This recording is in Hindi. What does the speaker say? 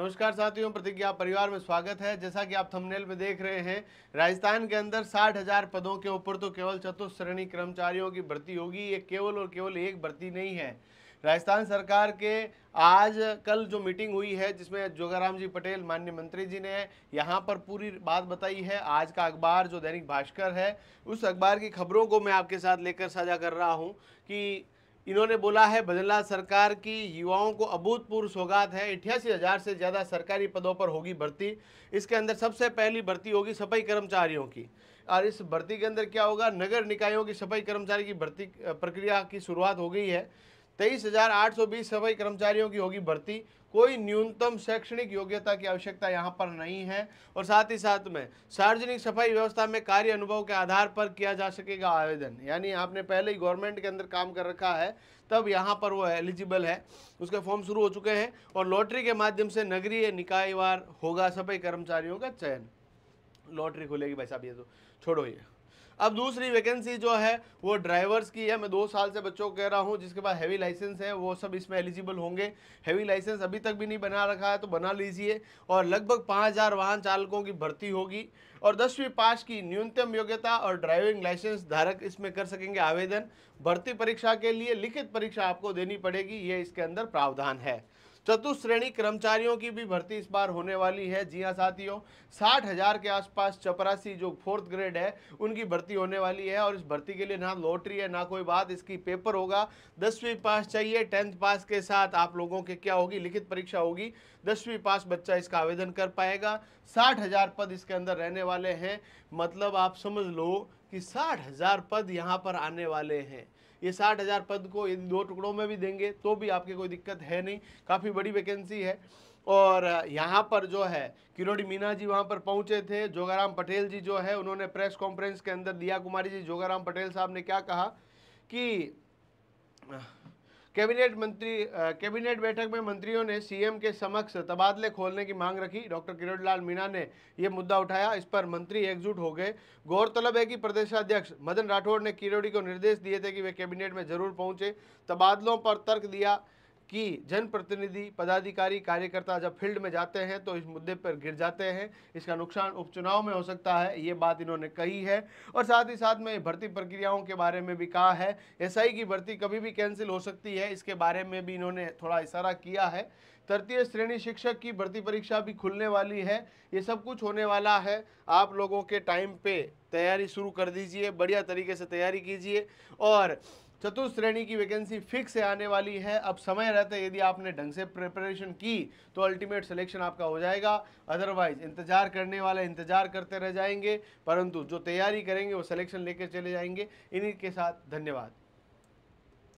नमस्कार साथियों प्रतिज्ञा परिवार में स्वागत है जैसा कि आप थंबनेल में देख रहे हैं राजस्थान के अंदर साठ हजार पदों के ऊपर तो केवल चतुर्थ श्रेणी कर्मचारियों की भर्ती होगी ये केवल और केवल एक भर्ती नहीं है राजस्थान सरकार के आज कल जो मीटिंग हुई है जिसमें जोगाराम जी पटेल माननीय मंत्री जी ने यहाँ पर पूरी बात बताई है आज का अखबार जो दैनिक भास्कर है उस अखबार की खबरों को मैं आपके साथ लेकर साझा कर रहा हूँ कि इन्होंने बोला है भजनलाल सरकार की युवाओं को अभूतपूर्व सौगात है अठासी हज़ार से ज़्यादा सरकारी पदों पर होगी भर्ती इसके अंदर सबसे पहली भर्ती होगी सफाई कर्मचारियों की और इस भर्ती के अंदर क्या होगा नगर निकायों की सफाई कर्मचारी की भर्ती प्रक्रिया की शुरुआत हो गई है तेईस हजार आठ सौ बीस सफाई कर्मचारियों की होगी भर्ती कोई न्यूनतम शैक्षणिक योग्यता की आवश्यकता यहाँ पर नहीं है और साथ ही साथ में सार्वजनिक सफाई व्यवस्था में कार्य अनुभव के आधार पर किया जा सकेगा आवेदन यानी आपने पहले ही गवर्नमेंट के अंदर काम कर रखा है तब यहाँ पर वो एलिजिबल है उसके फॉर्म शुरू हो चुके हैं और लॉटरी के माध्यम से नगरीय निकायवार होगा सफाई कर्मचारियों का चयन लॉटरी खुलेगी भाई साहब ये तो छोड़ो ये अब दूसरी वैकेंसी जो है वो ड्राइवर्स की है मैं दो साल से बच्चों को कह रहा हूँ जिसके पास हैवी लाइसेंस है वो सब इसमें एलिजिबल होंगे हैवी लाइसेंस अभी तक भी नहीं बना रखा है तो बना लीजिए और लगभग पाँच हज़ार वाहन चालकों की भर्ती होगी और दसवीं पास की न्यूनतम योग्यता और ड्राइविंग लाइसेंस धारक इसमें कर सकेंगे आवेदन भर्ती परीक्षा के लिए लिखित परीक्षा आपको देनी पड़ेगी ये इसके अंदर प्रावधान है चतुश्रेणी श्रेणी कर्मचारियों की भी भर्ती इस बार होने वाली है जी हाँ साथियों साठ हज़ार के आसपास चपरासी जो फोर्थ ग्रेड है उनकी भर्ती होने वाली है और इस भर्ती के लिए ना लॉटरी है ना कोई बात इसकी पेपर होगा दसवीं पास चाहिए टेंथ पास के साथ आप लोगों के क्या होगी लिखित परीक्षा होगी दसवीं पास बच्चा इसका आवेदन कर पाएगा साठ हज़ार पद इसके अंदर रहने वाले हैं मतलब आप समझ लो कि साठ हज़ार पद यहाँ पर आने वाले हैं ये साठ हज़ार पद को इन दो टुकड़ों में भी देंगे तो भी आपके कोई दिक्कत है नहीं काफ़ी बड़ी वैकेंसी है और यहाँ पर जो है किरोड़ी मीना जी वहाँ पर पहुँचे थे जोगाराम पटेल जी जो है उन्होंने प्रेस कॉन्फ्रेंस के अंदर दिया कुमारी जी जोगाराम पटेल साहब ने क्या कहा कि कैबिनेट मंत्री कैबिनेट बैठक में मंत्रियों ने सीएम के समक्ष तबादले खोलने की मांग रखी डॉक्टर किरण लाल मीणा ने यह मुद्दा उठाया इस पर मंत्री एकजुट हो गए गौरतलब है कि प्रदेशाध्यक्ष मदन राठौड़ ने किरोड़ी को निर्देश दिए थे कि वे कैबिनेट में जरूर पहुंचे तबादलों पर तर्क दिया कि जनप्रतिनिधि पदाधिकारी कार्यकर्ता जब फील्ड में जाते हैं तो इस मुद्दे पर गिर जाते हैं इसका नुकसान उपचुनाव में हो सकता है ये बात इन्होंने कही है और साथ ही साथ में भर्ती प्रक्रियाओं के बारे में भी कहा है एसआई की भर्ती कभी भी कैंसिल हो सकती है इसके बारे में भी इन्होंने थोड़ा इशारा किया है तृतीय श्रेणी शिक्षक की भर्ती परीक्षा भी खुलने वाली है ये सब कुछ होने वाला है आप लोगों के टाइम पर तैयारी शुरू कर दीजिए बढ़िया तरीके से तैयारी कीजिए और चतुर्थ श्रेणी की वैकेंसी फिक्स है आने वाली है अब समय रहते यदि आपने ढंग से प्रिपरेशन की तो अल्टीमेट सिलेक्शन आपका हो जाएगा अदरवाइज इंतजार करने वाले इंतजार करते रह जाएंगे परंतु जो तैयारी करेंगे वो सिलेक्शन लेकर चले जाएंगे इन्हीं के साथ धन्यवाद